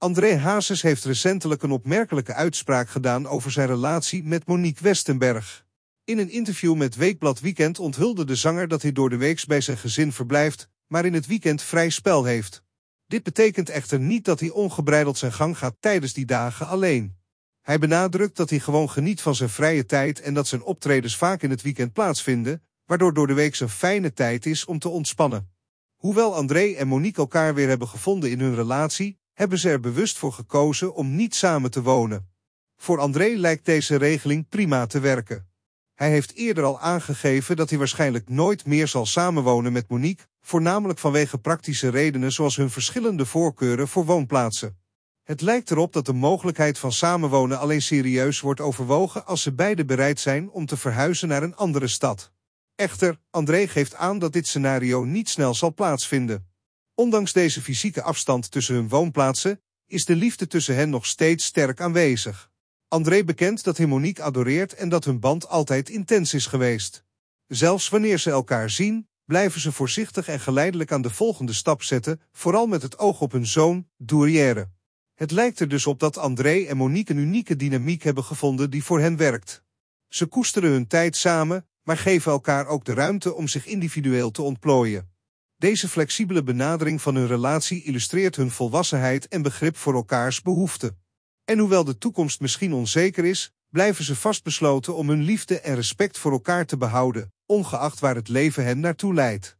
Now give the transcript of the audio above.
André Hazes heeft recentelijk een opmerkelijke uitspraak gedaan over zijn relatie met Monique Westenberg. In een interview met Weekblad Weekend onthulde de zanger dat hij door de weeks bij zijn gezin verblijft, maar in het weekend vrij spel heeft. Dit betekent echter niet dat hij ongebreideld zijn gang gaat tijdens die dagen alleen. Hij benadrukt dat hij gewoon geniet van zijn vrije tijd en dat zijn optredens vaak in het weekend plaatsvinden, waardoor door de week een fijne tijd is om te ontspannen. Hoewel André en Monique elkaar weer hebben gevonden in hun relatie, hebben ze er bewust voor gekozen om niet samen te wonen. Voor André lijkt deze regeling prima te werken. Hij heeft eerder al aangegeven dat hij waarschijnlijk nooit meer zal samenwonen met Monique, voornamelijk vanwege praktische redenen zoals hun verschillende voorkeuren voor woonplaatsen. Het lijkt erop dat de mogelijkheid van samenwonen alleen serieus wordt overwogen als ze beiden bereid zijn om te verhuizen naar een andere stad. Echter, André geeft aan dat dit scenario niet snel zal plaatsvinden. Ondanks deze fysieke afstand tussen hun woonplaatsen, is de liefde tussen hen nog steeds sterk aanwezig. André bekent dat hij Monique adoreert en dat hun band altijd intens is geweest. Zelfs wanneer ze elkaar zien, blijven ze voorzichtig en geleidelijk aan de volgende stap zetten, vooral met het oog op hun zoon, Dourière. Het lijkt er dus op dat André en Monique een unieke dynamiek hebben gevonden die voor hen werkt. Ze koesteren hun tijd samen, maar geven elkaar ook de ruimte om zich individueel te ontplooien. Deze flexibele benadering van hun relatie illustreert hun volwassenheid en begrip voor elkaars behoeften. En hoewel de toekomst misschien onzeker is, blijven ze vastbesloten om hun liefde en respect voor elkaar te behouden, ongeacht waar het leven hen naartoe leidt.